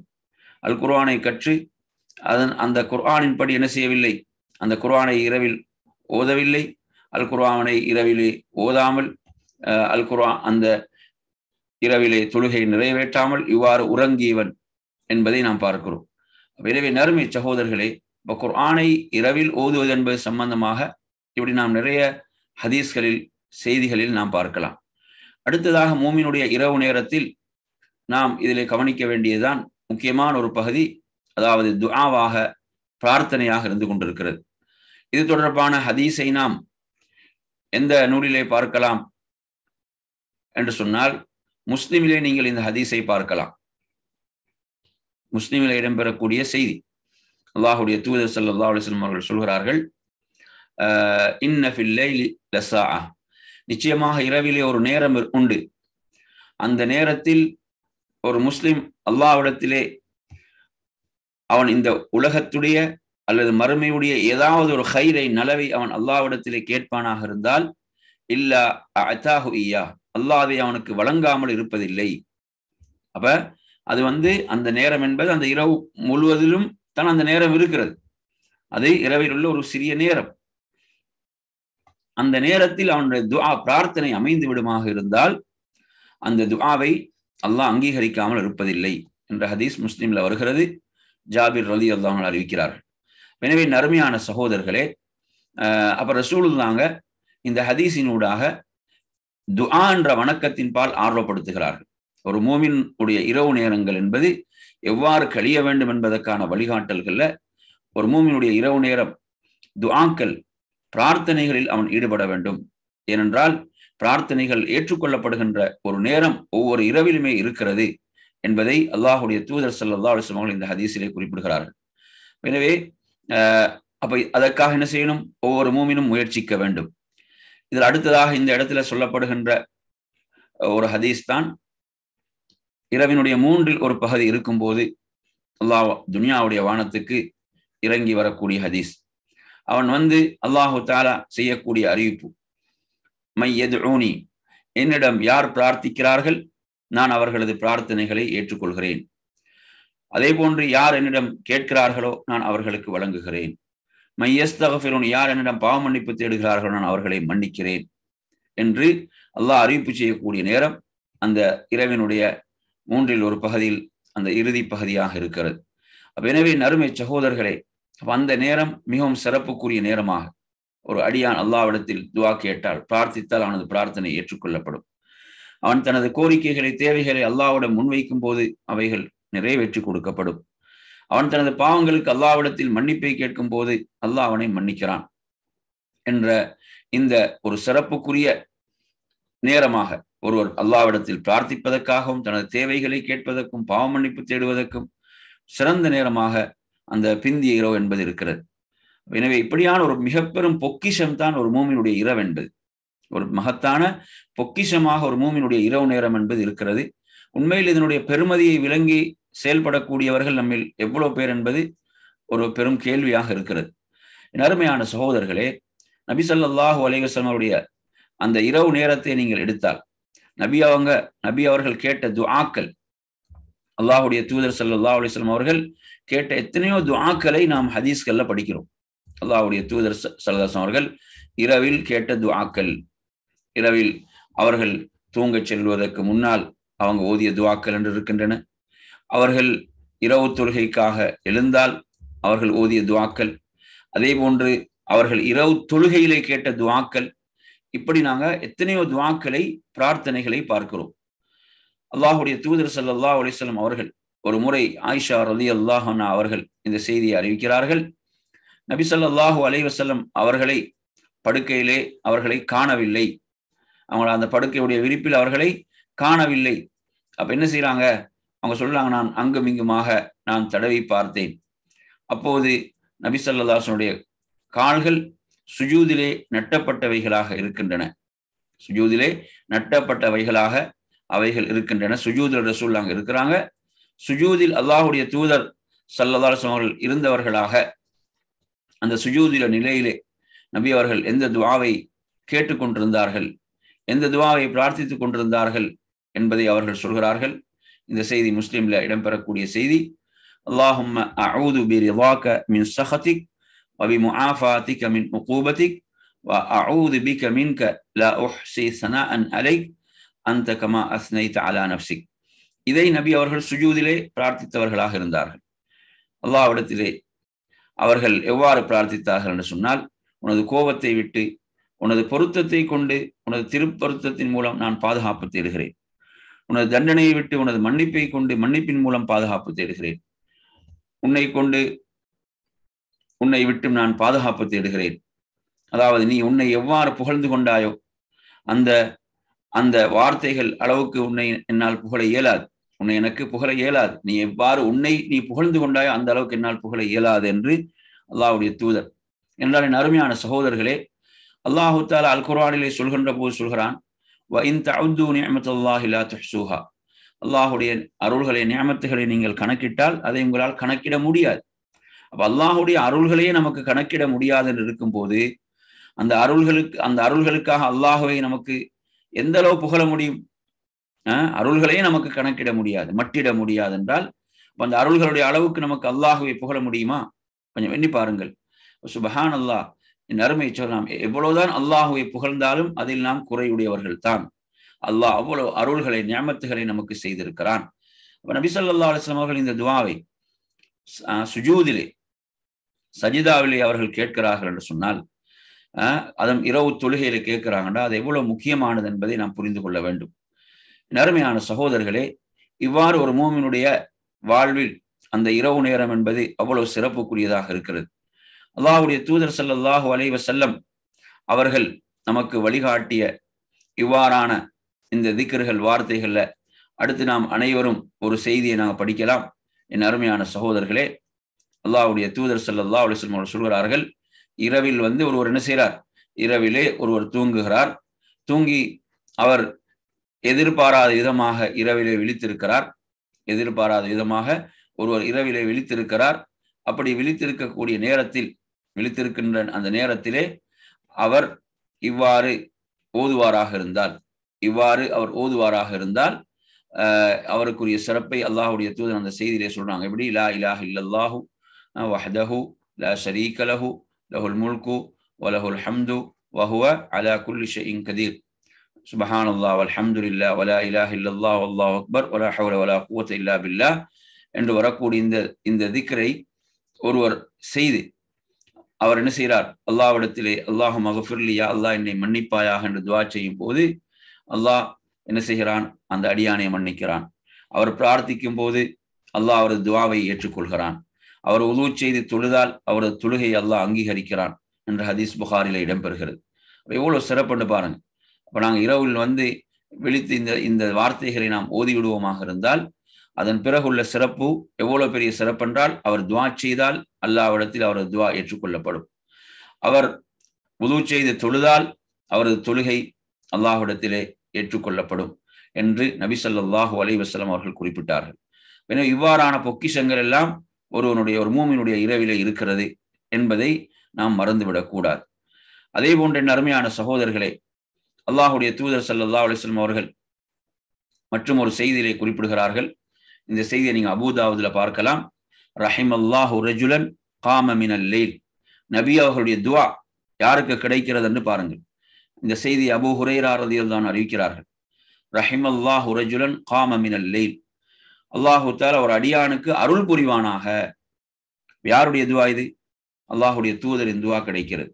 அல் குர்ஆனை கற்று அதன் அந்த குர்ஆனின் படி என்ன செய்யவில்லை அந்த குர்வானை இரவில் ஓதவில்லை அல் குர்ஆனை இரவிலே ஓதாமல் அல் குர்ஆன் அந்த இரவிலே தொழுகை நிறைவேற்றாமல் இவ்வாறு உறங்கியவன் என்பதை நாம் பார்க்கிறோம் எனவே நறுமை சகோதரர்களே இப்போ குர்ஆனை இரவில் ஓதுவது என்பது சம்பந்தமாக இப்படி நாம் நிறைய ஹதீஸ்களில் செய்திகளில் நாம் பார்க்கலாம் அடுத்ததாக மூமினுடைய இரவு நேரத்தில் நாம் இதில் கவனிக்க வேண்டியதுதான் முக்கியமான ஒரு பகுதி அதாவது துஆவாக பிரார்த்தனையாக இருந்து கொண்டிருக்கிறது இது தொடர்பான ஹதீஸை நாம் எந்த நூலிலே பார்க்கலாம் என்று சொன்னால் முஸ்லிமிலே நீங்கள் இந்த ஹதீஸை பார்க்கலாம் முஸ்லிமிலே இடம்பெறக்கூடிய செய்தி அல்லாஹுடைய தூதர் சல்லா அலிஸ்லம் அவர்கள் சொல்கிறார்கள் நிச்சயமாக இரவிலே ஒரு நேரம் உண்டு அந்த நேரத்தில் ஒரு முஸ்லிம் அல்லாவிடத்திலே அவன் இந்த உலகத்துடைய அல்லது மறுமையுடைய ஏதாவது ஒரு ஹைரை நலவை அவன் அல்லாவிடத்திலே கேட்பானாக இருந்தால் இல்லா அத்தாஹு ஐயா அல்லாவை அவனுக்கு வழங்காமல் இருப்பதில்லை அப்ப அது வந்து அந்த நேரம் என்பது அந்த இரவு முழுவதிலும் தான் அந்த நேரம் இருக்கிறது அது இரவில் உள்ள ஒரு சிறிய நேரம் அந்த நேரத்தில் அவனுடைய துஆ பிரார்த்தனை அமைந்து விடுமாக இருந்தால் அந்த துஆவை அல்லாஹ் அங்கீகரிக்காமல் இருப்பதில்லை என்ற ஹதீஸ் முஸ்லீம்ல வருகிறது ஜாபிர் ரலி அல்லாமல் அறிவிக்கிறார்கள் எனவே நறுமையான சகோதரர்களே அப்புறம் ரசூலுல்லாங்க இந்த ஹதீஸினூடாக துஆ என்ற வணக்கத்தின் பால் ஆர்வப்படுத்துகிறார்கள் ஒரு மூமின் உடைய இரவு நேரங்கள் என்பது எவ்வாறு கழிய வேண்டும் என்பதற்கான வழிகாட்டல்கள்ல ஒரு மூமினுடைய இரவு நேரம் துஆக்கள் பிரார்த்தனைகளில் அவன் ஈடுபட வேண்டும் ஏனென்றால் பிரார்த்தனைகள் ஏற்றுக்கொள்ளப்படுகின்ற ஒரு நேரம் ஒவ்வொரு இரவிலுமே இருக்கிறது என்பதை அல்லாஹுடைய தூதர் சல்லா அலுவலம் இந்த ஹதீசிலே குறிப்பிடுகிறார்கள் எனவே அப்ப அதற்காக என்ன செய்யணும் ஒவ்வொரு மூமினும் முயற்சிக்க வேண்டும் இதில் அடுத்ததாக இந்த இடத்துல சொல்லப்படுகின்ற ஒரு ஹதீஸ் தான் இரவினுடைய மூன்றில் ஒரு பகுதி இருக்கும்போது அல்லாஹ் துனியாவுடைய வானத்துக்கு இறங்கி வரக்கூடிய ஹதீஸ் அவன் வந்து அல்லாஹு தாலா செய்யக்கூடிய அறிவிப்பு மை எது என்னிடம் யார் பிரார்த்திக்கிறார்கள் நான் அவர்களது பிரார்த்தனைகளை ஏற்றுக்கொள்கிறேன் அதே போன்று யார் என்னிடம் கேட்கிறார்களோ நான் அவர்களுக்கு வழங்குகிறேன் மையஸ்தகஃபிரோன் யார் என்னிடம் பாவ மன்னிப்பு தேடுகிறார்களோ நான் அவர்களை மன்னிக்கிறேன் என்று அல்லாஹ் அறிவிப்பு செய்யக்கூடிய நேரம் அந்த இரவினுடைய மூன்றில் ஒரு பகுதியில் அந்த இறுதி பகுதியாக இருக்கிறது எனவே நறுமை சகோதரர்களே அந்த நேரம் மிகவும் சிறப்புக்குரிய நேரமாக ஒரு அடியான் அல்லாவிடத்தில் துவா கேட்டால் பிரார்த்தித்தால் அவனது பிரார்த்தனை ஏற்றுக்கொள்ளப்படும் அவன் தனது கோரிக்கைகளை தேவைகளை அல்லாவிடம் முன்வைக்கும் போது அவைகள் நிறைவேற்றி கொடுக்கப்படும் அவன் தனது பாவங்களுக்கு அல்லாவிடத்தில் மன்னிப்பை கேட்கும் போது அல்லாஹ் அவனை மன்னிக்கிறான் என்ற இந்த ஒரு சிறப்புக்குரிய நேரமாக ஒருவர் அல்லாவிடத்தில் பிரார்த்திப்பதற்காகவும் தனது தேவைகளை கேட்பதற்கும் பாவ மன்னிப்பு தேடுவதற்கும் சிறந்த நேரமாக அந்த பிந்திய இரவு என்பது இருக்கிறது எனவே இப்படியான ஒரு மிக பெரும் பொக்கிஷம் தான் ஒரு மூமினுடைய இரவு என்பது ஒரு மகத்தான பொக்கிஷமாக ஒரு மூமினுடைய இரவு நேரம் என்பது இருக்கிறது உண்மையில் இதனுடைய பெருமதியை விளங்கி செயல்படக்கூடியவர்கள் நம்மில் எவ்வளவு பேர் என்பது ஒரு பெரும் கேள்வியாக இருக்கிறது அருமையான சகோதரர்களே நபி சொல்லாஹு அலைவசனுடைய அந்த இரவு நேரத்தை நீங்கள் எடுத்தால் நபி அவங்க நபி அவர்கள் கேட்ட துஆக்கள் அல்லாஹுடைய தூதர் சல்லா அலிஸ்லாம் அவர்கள் கேட்ட எத்தனையோ துஆக்களை நாம் ஹதீஸ்கல்ல படிக்கிறோம் அல்லாஹுடைய தூதர் சல்லாஸ்லாம் அவர்கள் இரவில் கேட்ட துஆக்கள் இரவில் அவர்கள் தூங்கச் செல்வதற்கு முன்னால் அவங்க ஓதிய துவாக்கள் என்று இருக்கின்றன அவர்கள் இரவு தொழுகைக்காக எழுந்தால் அவர்கள் ஓதிய துவாக்கள் அதே போன்று அவர்கள் இரவு தொழுகையிலே கேட்ட துவாக்கள் இப்படி நாங்க எத்தனையோ துவாக்களை பிரார்த்தனைகளை பார்க்கிறோம் அல்லாஹுடைய தூதர் சல்லா அலிஸ்லாம் அவர்கள் ஒரு முறை ஆயிஷா ரலி அல்லாஹனா அவர்கள் இந்த செய்தியை அறிவிக்கிறார்கள் நபி சொல்லாஹு அலைவசல்லம் அவர்களை படுக்கையிலே அவர்களை காணவில்லை அவங்கள அந்த படுக்கையுடைய விரிப்பில் அவர்களை காணவில்லை அப்ப என்ன செய்யறாங்க அவங்க சொல்றாங்க நான் அங்கும் இங்குமாக நான் தடவி பார்த்தேன் அப்போது நபி சல்லாசனுடைய கால்கள் சுஜூதிலே நட்டப்பட்டவைகளாக இருக்கின்றன சுஜூதிலே நட்டப்பட்டவைகளாக அவைகள் இருக்கின்றன சுஜூதில் ரசூல் அங்கே இருக்கிறாங்க சுஜூதில் அல்லாஹுடைய தூதர் சல்லதாசன் அவர்கள் இருந்தவர்களாக அந்த சுஜூதில நிலையிலே நபி அவர்கள் எந்த துவாவை கேட்டுக்கொண்டிருந்தார்கள் எந்த துவாவை பிரார்த்தித்துக் கொண்டிருந்தார்கள் என்பதை அவர்கள் சொல்கிறார்கள் இந்த செய்தி முஸ்லீம்ல இடம்பெறக்கூடிய செய்தி மின் சஹதிக் மின் இதை நபி அவர்கள் சுஜூதிலே பிரார்த்தித்தவர்களாக இருந்தார்கள் அல்லாவிடத்திலே அவர்கள் எவ்வாறு பிரார்த்தித்தார்கள் என்று சொன்னால் உனது கோபத்தை விட்டு உனது பொருத்தத்தை கொண்டு உனது திருப்பொருத்தத்தின் மூலம் நான் பாதுகாப்பு தேடுகிறேன் உனது தண்டனையை விட்டு உனது மன்னிப்பை கொண்டு மன்னிப்பின் மூலம் பாதுகாப்பு தேடுகிறேன் உன்னை கொண்டு உன்னை விட்டும் நான் பாதுகாப்பு தேடுகிறேன் அதாவது நீ உன்னை எவ்வாறு புகழ்ந்து கொண்டாயோ அந்த அந்த வார்த்தைகள் அளவுக்கு உன்னை என்னால் புகழ இயலாது உன்னை எனக்கு புகழ இயலாது நீ எவ்வாறு உன்னை நீ புகழ்ந்து கொண்டாயோ அந்த அளவுக்கு என்னால் புகழ இயலாது என்று அல்லாவுடைய தூதர் என்றால் என் அருமையான சகோதரர்களே அல்லாஹு தாலா அல் குர்வானிலே சொல்கின்ற போது சொல்கிறான் துஹ்சூஹா அல்லாஹுடைய அருள்களை நியமத்துகளை நீங்கள் கணக்கிட்டால் அதை உங்களால் கணக்கிட முடியாது அப்ப அல்லாஹுடைய அருள்களையே நமக்கு கணக்கிட முடியாது என்று இருக்கும்போது அந்த அருள்களுக்கு அந்த அருள்களுக்காக அல்லாஹுவை நமக்கு எந்த அளவு புகழ முடியும் அருள்களையே நமக்கு கணக்கிட முடியாது மட்டிட முடியாது என்றால் அந்த அருள்களுடைய அளவுக்கு நமக்கு அல்லாஹுவை புகழ முடியுமா கொஞ்சம் எண்ணி பாருங்கள் சுபஹான் அல்லாஹ் என் அருமையை நாம் எவ்வளவுதான் அல்லாஹுவை புகழ்ந்தாலும் அதில் நாம் குறையுடையவர்கள் தான் அல்லாஹ் அவ்வளவு அருள்களை ஞாபகத்துகளை நமக்கு செய்திருக்கிறான் அப்ப நபி சொல்லா அலிஸ்லாம் அவர்கள் இந்த துவாவை சுஜூதிலே சஜிதாவிலே அவர்கள் கேட்கிறார்கள் என்று சொன்னால் அதன் இரவு தொழுகையில கேட்கிறாங்கன்னா அது எவ்வளவு முக்கியமானது என்பதை நாம் புரிந்து கொள்ள வேண்டும் நறுமையான சகோதரர்களே இவ்வாறு ஒரு மூமினுடைய வாழ்வில் அந்த இரவு நேரம் என்பது அவ்வளவு சிறப்புக்குரியதாக இருக்கிறது அல்லாஹுடைய தூதர் சல்லாஹூ அலைவ செல்லம் அவர்கள் நமக்கு வழிகாட்டிய இவ்வாறான இந்த திக்கர்கள் வார்த்தைகள்ல அடுத்து நாம் அனைவரும் ஒரு செய்தியை நாங்கள் படிக்கலாம் என் அருமையான சகோதரர்களே அல்லாஹுடைய தூதர் சல்லா அலிஸ்லம் அவர்கள் சொல்கிறார்கள் இரவில் வந்து ஒருவர் என்ன செய்கிறார் இரவிலே ஒருவர் தூங்குகிறார் தூங்கி அவர் எதிர்பாராத விதமாக இரவிலே விழித்திருக்கிறார் எதிர்பாராத விதமாக ஒருவர் இரவிலே விழித்திருக்கிறார் அப்படி விழித்திருக்கக்கூடிய நேரத்தில் விழித்திருக்கின்ற அந்த நேரத்திலே அவர் இவ்வாறு ஓதுவாராக இருந்தால் இவ்வாறு அவர் ஓதுவாராக இருந்தால் அவருக்குரிய சிறப்பை அல்லாஹுடைய தூதர் அந்த செய்தியிலே சொல்றாங்க எப்படி லா இலாஹ் இல்லல்லாஹு வஹதஹு லா ஷரீகலஹு லஹுல் முல்கு வலஹுல் ஹம்து வஹுவ அலா குல்லி ஷைஇன் கதீர் சுபஹான் அல்லா அல்ஹம்துல்லா வலா இலாஹ் இல்லல்லாஹு அல்லாஹ் அக்பர் வலா ஹவுல வலா குவத் இல்லா பில்லா என்று வரக்கூடிய இந்த இந்த திக்கரை ஒருவர் செய்து அவர் என்ன செய்கிறார் அல்லாவிடத்திலே அல்லாஹு மகஃபிர்லியா அல்லாஹ் என்னை மன்னிப்பாயாக என்று துவா செய்யும் போது அல்லாஹ் என்ன செய்கிறான் அந்த அடியானை மன்னிக்கிறான் அவர் பிரார்த்திக்கும் போது அல்லாஹ் அவரது துவாவை ஏற்றுக்கொள்கிறான் அவர் உது செய்து தொழுதால் அவரது தொழுகை அல்லாஹ் அங்கீகரிக்கிறான் என்று ஹதீஸ் புகாரில இடம்பெறுகிறது எவ்வளோ சிறப்புன்னு பாருங்க அப்ப நாங்கள் இரவில் வந்து விழித்து இந்த இந்த வார்த்தைகளை நாம் ஓதி விடுவோமாக இருந்தால் அதன் பிறகுள்ள சிறப்பு எவ்வளவு பெரிய சிறப்பென்றால் அவர் துவா செய்தால் அல்லாவிடத்தில் அவரது துவா ஏற்றுக்கொள்ளப்படும் அவர் உதவு செய்து தொழுதால் அவரது தொழுகை அல்லாஹுடத்திலே ஏற்றுக்கொள்ளப்படும் என்று நபி சல்லாஹூ அலை வசலம் அவர்கள் குறிப்பிட்டார்கள் எனவே இவ்வாறான பொக்கிஷங்கள் எல்லாம் ஒருவனுடைய ஒரு மூமியினுடைய இரவிலே இருக்கிறது என்பதை நாம் மறந்துவிடக்கூடாது அதே போன்ற என் அருமையான சகோதரர்களே அல்லாஹுடைய தூதர் சல்லாஹ் அலிஸ்லம் அவர்கள் மற்றும் ஒரு செய்தியிலே குறிப்பிடுகிறார்கள் இந்த செய்தியை நீங்க அபுதாவுதுல பார்க்கலாம் ரஹிம் அல்லாஹு ரஜுலன் காமமினல் லெயில் நபி அவர்களுடைய துவா யாருக்கு கிடைக்கிறது என்று பாருங்கள் இந்த செய்தி அபு ஹுரைராரதியில் தான் அறிவிக்கிறார்கள் ரஹிம் அல்லாஹு ரஜுலன் காமமினல் லெயில் அல்லாஹு தால ஒரு அடியானுக்கு அருள் புரிவானாக யாருடைய துவா இது அல்லாஹுடைய தூதரின் துவா கிடைக்கிறது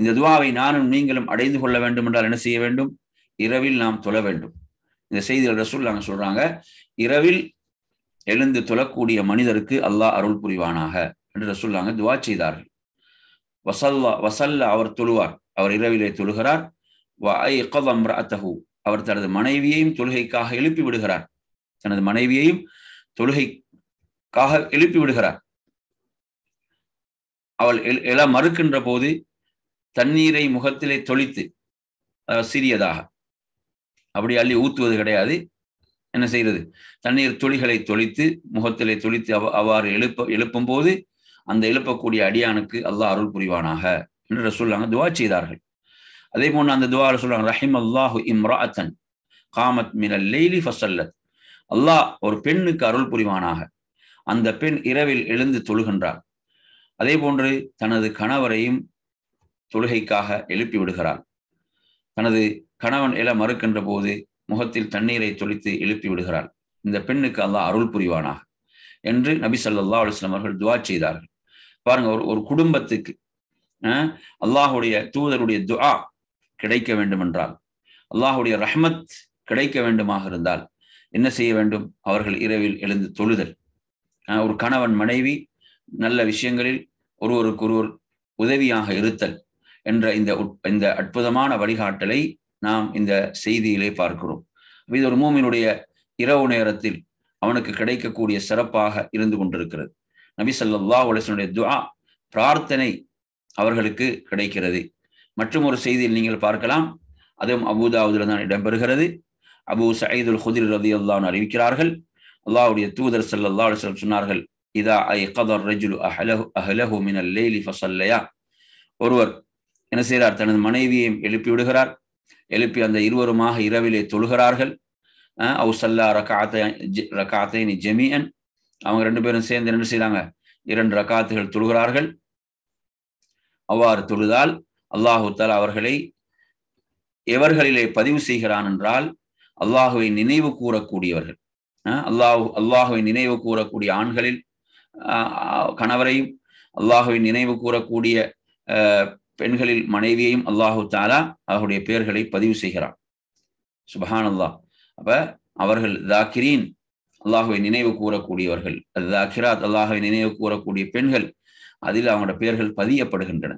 இந்த துவாவை நானும் நீங்களும் அடைந்து கொள்ள வேண்டும் என்றால் என்ன செய்ய வேண்டும் இரவில் நாம் தொழ வேண்டும் இந்த செய்தியில் ரசூல் நாங்கள் சொல்றாங்க இரவில் எழுந்து தொழக்கூடிய மனிதருக்கு அல்லாஹ் அருள் புரிவானாக என்று சொல்லாங்க துவா செய்தார்கள் வசல்லா வசல்ல அவர் தொழுவார் அவர் இரவிலே தொழுகிறார் அவர் தனது மனைவியையும் தொழுகைக்காக எழுப்பி விடுகிறார் தனது மனைவியையும் தொழுகைக்காக எழுப்பி விடுகிறார் அவள் எழ மறுக்கின்ற போது தண்ணீரை முகத்திலே தொளித்து சிறியதாக அப்படி அள்ளி ஊத்துவது கிடையாது என்ன செய்கிறது தண்ணீர் துளிகளை தொளித்து முகத்திலே தொளித்து அவ அவ்வாறு எழுப்ப எழுப்பும் போது அந்த எழுப்பக்கூடிய அடியானுக்கு அல்லாஹ் அருள் புரிவானாக என்று சொல்லுவாங்க துவா செய்தார்கள் அதே போன்று அந்த துவார சொல்லுவாங்க ரஹிம் அல்லாஹு இம்ராத்தன் காமத் மினல் லெய்லி ஃபசல்லத் அல்லாஹ் ஒரு பெண்ணுக்கு அருள் புரிவானாக அந்த பெண் இரவில் எழுந்து தொழுகின்றார் அதே போன்று தனது கணவரையும் தொழுகைக்காக எழுப்பி விடுகிறார் தனது கணவன் எழ மறுக்கின்ற போது முகத்தில் தண்ணீரை தொளித்து எழுப்பி விடுகிறாள் இந்த பெண்ணுக்கு அல்லாஹ் அருள் புரிவானாக என்று நபி சல்லா அலுவலம் அவர்கள் துவா செய்தார்கள் பாருங்க ஒரு ஒரு குடும்பத்துக்கு அல்லாஹுடைய தூதருடைய துஆ கிடைக்க வேண்டுமென்றால் அல்லாஹுடைய ரஹமத் கிடைக்க வேண்டுமாக இருந்தால் என்ன செய்ய வேண்டும் அவர்கள் இரவில் எழுந்து தொழுதல் ஒரு கணவன் மனைவி நல்ல விஷயங்களில் ஒருவருக்கு ஒருவர் உதவியாக இருத்தல் என்ற இந்த இந்த அற்புதமான வழிகாட்டலை நாம் இந்த செய்தியிலே பார்க்கிறோம் இது ஒரு மூமினுடைய இரவு நேரத்தில் அவனுக்கு கிடைக்கக்கூடிய சிறப்பாக இருந்து கொண்டிருக்கிறது நபி சல்லா உலசனுடைய துவா பிரார்த்தனை அவர்களுக்கு கிடைக்கிறது மற்றும் ஒரு செய்தியில் நீங்கள் பார்க்கலாம் அதுவும் அபுதாவுதில் தான் இடம்பெறுகிறது அபு சயீதுல் ஹுதிர் ரதி அல்லான்னு அறிவிக்கிறார்கள் அல்லாவுடைய தூதர் சல்லா அலுவலம் சொன்னார்கள் இதா ஐ கதர் ரஜுல் அஹலஹு அஹலஹு மினல் லேலி ஃபசல்லையா ஒருவர் என்ன செய்கிறார் தனது மனைவியையும் எழுப்பி விடுகிறார் எழுப்பி அந்த இருவருமாக இரவிலே தொழுகிறார்கள் அவுசல்லா ரகாத்தை ரகாத்தை நீ ஜெமியன் அவங்க ரெண்டு பேரும் சேர்ந்து என்ன செய்யறாங்க இரண்டு ரகாத்துகள் தொழுகிறார்கள் அவ்வாறு தொழுதால் அல்லாஹு அவர்களை எவர்களிலே பதிவு செய்கிறான் என்றால் அல்லாஹுவை நினைவு கூறக்கூடியவர்கள் அல்லாஹு அல்லாஹுவை நினைவு கூறக்கூடிய ஆண்களில் கணவரையும் அல்லாஹுவை நினைவு கூறக்கூடிய பெண்களில் மனைவியையும் அல்லாஹு தாலா அவருடைய பெயர்களை பதிவு செய்கிறார் சுபஹான் அல்லாஹ் அப்ப அவர்கள் தாக்கிரீன் அல்லாஹுவை நினைவு கூறக்கூடியவர்கள் அது தாக்கிராத் அல்லாஹுவை நினைவு கூறக்கூடிய பெண்கள் அதில் அவங்களோட பெயர்கள் பதியப்படுகின்றன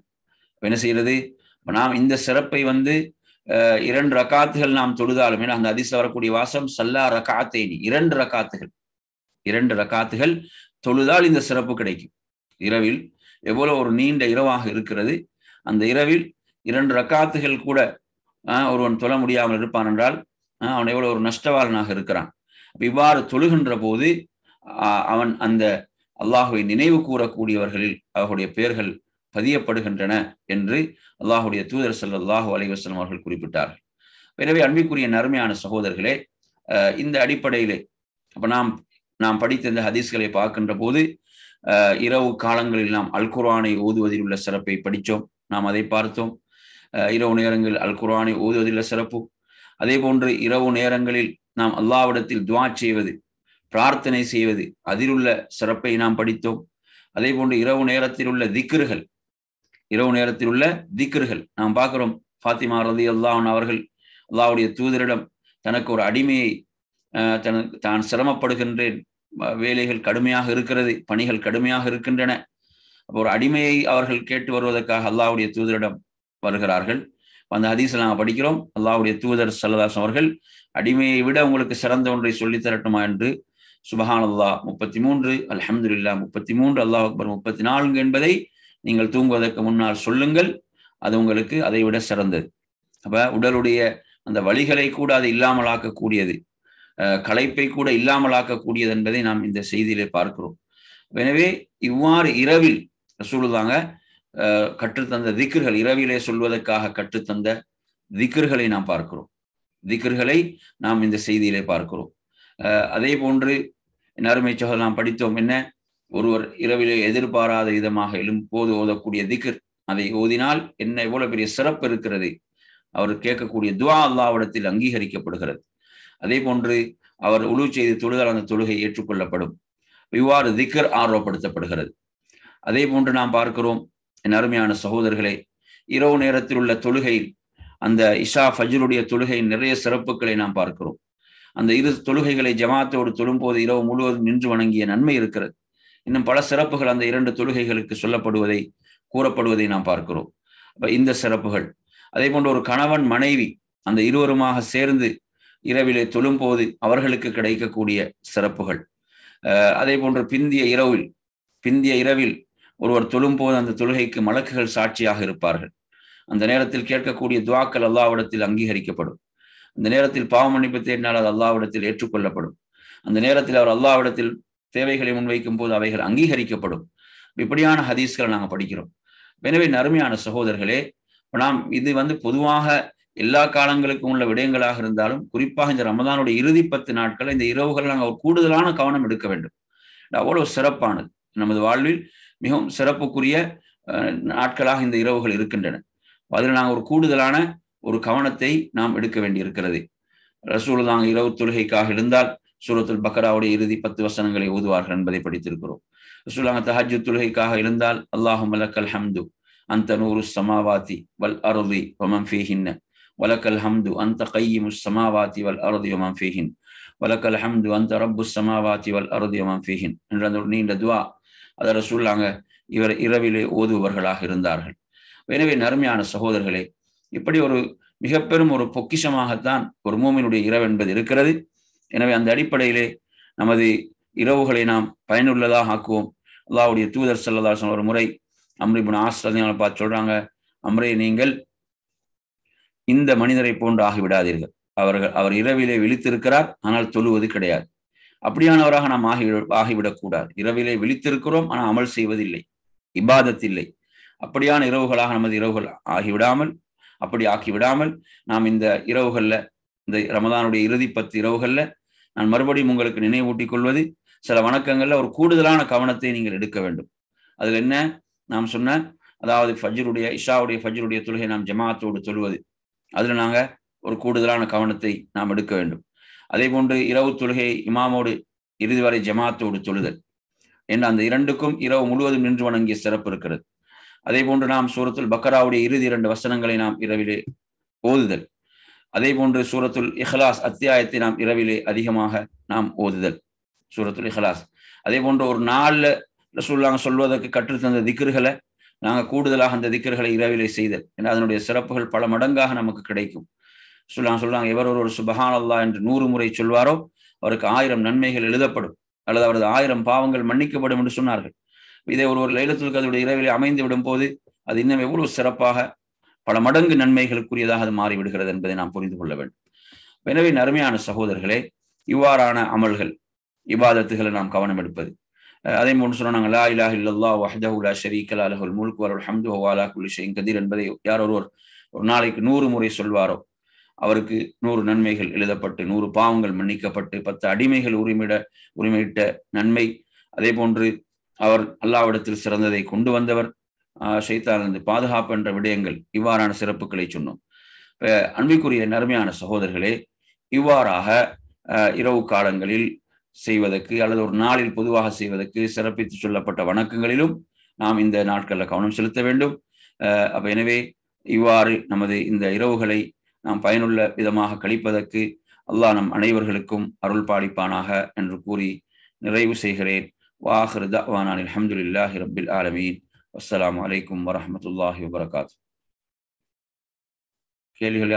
என்ன செய்யறது நாம் இந்த சிறப்பை வந்து இரண்டு ரகாத்துகள் நாம் தொழுதாலும் அந்த அதிச வரக்கூடிய வாசம் சல்லா ரகாத்தேனி இரண்டு ரகாத்துகள் இரண்டு ரகாத்துகள் தொழுதால் இந்த சிறப்பு கிடைக்கும் இரவில் எவ்வளவு ஒரு நீண்ட இரவாக இருக்கிறது அந்த இரவில் இரண்டு ரக்காத்துகள் கூட ஒருவன் தொழ முடியாமல் இருப்பான் என்றால் அவன் எவ்வளவு ஒரு நஷ்டவாளனாக இருக்கிறான் இவ்வாறு தொழுகின்ற போது அவன் அந்த அல்லாஹுவை நினைவு கூறக்கூடியவர்களில் அவர்களுடைய பெயர்கள் பதியப்படுகின்றன என்று அல்லாஹுடைய தூதர் அல்லாஹு அலைவசலம் அவர்கள் குறிப்பிட்டார்கள் எனவே அன்பிற்குரிய நறுமையான சகோதரர்களே இந்த அடிப்படையிலே அப்ப நாம் நாம் படித்த இந்த ஹதீஸ்களை பார்க்கின்ற போது இரவு காலங்களில் நாம் அல் ஓதுவதில் உள்ள சிறப்பை படித்தோம் நாம் அதை பார்த்தோம் இரவு நேரங்கள் அல் குரானை ஓதுவதில் சிறப்பு அதே போன்று இரவு நேரங்களில் நாம் அல்லாவிடத்தில் துவா செய்வது பிரார்த்தனை செய்வது அதிலுள்ள சிறப்பை நாம் படித்தோம் அதே போன்று இரவு நேரத்தில் உள்ள திக்ருகள் இரவு நேரத்தில் உள்ள திக்ருகள் நாம் பார்க்கிறோம் ஃபாத்திமா ரதி அல்லாஹன் அவர்கள் அல்லாவுடைய தூதரிடம் தனக்கு ஒரு அடிமையை தன தான் சிரமப்படுகின்றேன் வேலைகள் கடுமையாக இருக்கிறது பணிகள் கடுமையாக இருக்கின்றன அப்போ ஒரு அடிமையை அவர்கள் கேட்டு வருவதற்காக அல்லாவுடைய தூதரிடம் வருகிறார்கள் அந்த ஹதீஸை நாங்கள் படிக்கிறோம் அல்லாவுடைய தூதர் சல்லதாஸ் அவர்கள் அடிமையை விட உங்களுக்கு சிறந்த ஒன்றை சொல்லித்தரட்டுமா என்று சுபஹான் அல்லா முப்பத்தி மூன்று அலமதுல்லா முப்பத்தி மூன்று அல்லாஹ் அக்பர் முப்பத்தி நான்கு என்பதை நீங்கள் தூங்குவதற்கு முன்னால் சொல்லுங்கள் அது உங்களுக்கு அதை விட சிறந்தது அப்போ உடலுடைய அந்த வழிகளை கூட அது இல்லாமல் ஆக்கக்கூடியது களைப்பை கூட இல்லாமல் ஆக்கக்கூடியது என்பதை நாம் இந்த செய்தியிலே பார்க்கிறோம் எனவே இவ்வாறு இரவில் ரசூலுதாங்க கற்றுத்தந்த திக்கர்கள் இரவிலே சொல்வதற்காக கற்றுத்தந்த திக்கர்களை நாம் பார்க்கிறோம் திக்கர்களை நாம் இந்த செய்தியிலே பார்க்கிறோம் அதே போன்று நறுமைச்சொகல் நாம் படித்தோம் என்ன ஒருவர் இரவிலே எதிர்பாராத விதமாக எழும் போது ஓதக்கூடிய திக்கர் அதை ஓதினால் என்ன எவ்வளவு பெரிய சிறப்பு இருக்கிறது அவர் கேட்கக்கூடிய துவா அல்லாவிடத்தில் அங்கீகரிக்கப்படுகிறது அதே போன்று அவர் உழு செய்து தொழுதல் அந்த தொழுகை ஏற்றுக்கொள்ளப்படும் இவ்வாறு திக்கர் ஆர்வப்படுத்தப்படுகிறது அதே போன்று நாம் பார்க்கிறோம் என் அருமையான சகோதரர்களே இரவு நேரத்தில் உள்ள தொழுகை அந்த இஷா ஃபஜருடைய தொழுகை நிறைய சிறப்புகளை நாம் பார்க்கிறோம் அந்த இரு தொழுகைகளை ஜமாத்தோடு தொழும்போது இரவு முழுவதும் நின்று வணங்கிய நன்மை இருக்கிறது இன்னும் பல சிறப்புகள் அந்த இரண்டு தொழுகைகளுக்கு சொல்லப்படுவதை கூறப்படுவதை நாம் பார்க்கிறோம் அப்ப இந்த சிறப்புகள் அதே போன்ற ஒரு கணவன் மனைவி அந்த இருவருமாக சேர்ந்து இரவிலே தொழும்போது அவர்களுக்கு கிடைக்கக்கூடிய சிறப்புகள் அதே போன்று பிந்திய இரவில் பிந்திய இரவில் ஒருவர் தொழும்போது அந்த தொழுகைக்கு மலக்குகள் சாட்சியாக இருப்பார்கள் அந்த நேரத்தில் கேட்கக்கூடிய துவாக்கள் அல்லாவிடத்தில் அங்கீகரிக்கப்படும் அந்த நேரத்தில் பாவ மன்னிப்பு தேடினால் அது அல்லாவிடத்தில் ஏற்றுக்கொள்ளப்படும் அந்த நேரத்தில் அவர் அல்லாவிடத்தில் தேவைகளை முன்வைக்கும் போது அவைகள் அங்கீகரிக்கப்படும் இப்படியான ஹதீஸ்களை நாங்கள் படிக்கிறோம் எனவே நறுமையான சகோதரர்களே நாம் இது வந்து பொதுவாக எல்லா காலங்களுக்கும் உள்ள விடயங்களாக இருந்தாலும் குறிப்பாக இந்த ரமதானுடைய இறுதி பத்து நாட்கள் இந்த இரவுகள் நாங்கள் கூடுதலான கவனம் எடுக்க வேண்டும் அவ்வளவு சிறப்பானது நமது வாழ்வில் மிகவும் சிறப்புக்குரிய நாட்களாக இந்த இரவுகள் இருக்கின்றன அதில் நாங்கள் ஒரு கூடுதலான ஒரு கவனத்தை நாம் எடுக்க வேண்டியிருக்கிறது ரசூல் தாங்க இரவு தொழுகைக்காக இருந்தால் சூரத்துல் பக்கராவுடைய இறுதி பத்து வசனங்களை ஓதுவார்கள் என்பதை படித்திருக்கிறோம் ரசூலாங்க தஹஜு தொழுகைக்காக இருந்தால் அல்லாஹு மலக்கல் ஹம்து அந்த நூறு சமாவாதி வல் அருதி ஹின்ன வலக்கல் ஹம்து அந்த கையிமு சமாவாதி வல் அருதி வமம் ஃபேஹின் வலக்கல் ஹம்து அந்த ரப்பு சமாவாதி வல் அருதி வமம் ஃபேஹின் என்ற அந்த நீண்ட துவா அதை சொல்லாங்க இவர் இரவிலே ஓதுபவர்களாக இருந்தார்கள் எனவே நறுமையான சகோதரர்களே இப்படி ஒரு மிக பெரும் ஒரு பொக்கிஷமாகத்தான் ஒரு மூமினுடைய இரவு என்பது இருக்கிறது எனவே அந்த அடிப்படையிலே நமது இரவுகளை நாம் பயனுள்ளதாக ஆக்குவோம் அல்லாவுடைய தூதர் சொன்ன ஒரு முறை அம்ரிபின் ஆசிரியர் பார்த்து சொல்றாங்க அம்ரே நீங்கள் இந்த மனிதரை போன்று ஆகிவிடாதீர்கள் அவர்கள் அவர் இரவிலே விழித்திருக்கிறார் ஆனால் தொழுவது கிடையாது அப்படியானவராக நாம் ஆகி ஆகிவிடக்கூடாது இரவிலே விழித்திருக்கிறோம் ஆனால் அமல் செய்வதில்லை இபாதத்தில்லை அப்படியான இரவுகளாக நமது இரவுகள் ஆகிவிடாமல் அப்படி ஆக்கிவிடாமல் நாம் இந்த இரவுகள்ல இந்த ரமதானுடைய இறுதி பத்து இரவுகள்ல நான் மறுபடியும் உங்களுக்கு நினைவூட்டிக் கொள்வது சில வணக்கங்கள்ல ஒரு கூடுதலான கவனத்தை நீங்கள் எடுக்க வேண்டும் அதுல என்ன நாம் சொன்ன அதாவது ஃபஜ்ருடைய இஷாவுடைய ஃபஜ்ருடைய தொழுகை நாம் ஜமாத்தோடு சொல்வது அதுல நாங்க ஒரு கூடுதலான கவனத்தை நாம் எடுக்க வேண்டும் அதே போன்று இரவு தொழுகை இமாமோடு இறுதி வரை ஜமாத்தோடு தொழுதல் என்ற அந்த இரண்டுக்கும் இரவு முழுவதும் நின்று வணங்கிய சிறப்பு இருக்கிறது அதே போன்று நாம் சூரத்துல் பக்கராவுடைய இறுதி இரண்டு வசனங்களை நாம் இரவிலே ஓதுதல் அதே போன்று சூரத்துல் இஹ்லாஸ் அத்தியாயத்தை நாம் இரவிலே அதிகமாக நாம் ஓதுதல் சூரத்துல் இஹ்லாஸ் அதே போன்று ஒரு நாளில் ரசூல்லாங்க சொல்வதற்கு கற்றுத்தந்த திக்கர்களை நாங்கள் கூடுதலாக அந்த திக்கர்களை இரவிலே செய்தல் ஏன்னா அதனுடைய சிறப்புகள் பல மடங்காக நமக்கு கிடைக்கும் சொல்லுவாங்க சொல்றாங்க எவர் ஒரு சுபஹான் அல்லா என்று நூறு முறை சொல்வாரோ அவருக்கு ஆயிரம் நன்மைகள் எழுதப்படும் அல்லது அவரது ஆயிரம் பாவங்கள் மன்னிக்கப்படும் என்று சொன்னார்கள் இதை ஒரு ஒரு லைலத்துல் கதருடைய இரவில் அமைந்து விடும் போது அது இன்னும் எவ்வளவு சிறப்பாக பல மடங்கு நன்மைகளுக்குரியதாக அது மாறிவிடுகிறது என்பதை நாம் புரிந்து கொள்ள வேண்டும் எனவே நறுமையான சகோதரர்களே இவ்வாறான அமல்கள் இவாதத்துகளை நாம் கவனம் எடுப்பது அதே போன்று சொன்னாங்க லா இலா வஹதஹுலா ஷரீக் அலஹுல் முல்க் ஹம்து ஹவாலா குலி கதிர் என்பதை யார் ஒருவர் ஒரு நாளைக்கு நூறு முறை சொல்வாரோ அவருக்கு நூறு நன்மைகள் எழுதப்பட்டு நூறு பாவங்கள் மன்னிக்கப்பட்டு பத்து அடிமைகள் உரிமையிட உரிமையிட்ட நன்மை அதே போன்று அவர் அல்லாவிடத்தில் சிறந்ததை கொண்டு வந்தவர் செய்தாலிருந்து பாதுகாப்பு என்ற விடயங்கள் இவ்வாறான சிறப்புகளை சொன்னோம் அன்பிற்குரிய நருமையான சகோதரர்களே இவ்வாறாக இரவு காலங்களில் செய்வதற்கு அல்லது ஒரு நாளில் பொதுவாக செய்வதற்கு சிறப்பித்து சொல்லப்பட்ட வணக்கங்களிலும் நாம் இந்த நாட்களில் கவனம் செலுத்த வேண்டும் அப்ப எனவே இவ்வாறு நமது இந்த இரவுகளை நாம் பயனுள்ள விதமாக கழிப்பதற்கு அல்லாஹ் நம் அனைவர்களுக்கும் அருள் பாடிப்பானாக என்று கூறி நிறைவு செய்கிறேன் வாஹர் தவானான் அலமதுல்லாஹி ரபில் ஆலமீன் அஸ்லாம் வலைக்கம் வரமத்துல்லாஹி வபரகாத் கேள்விகள்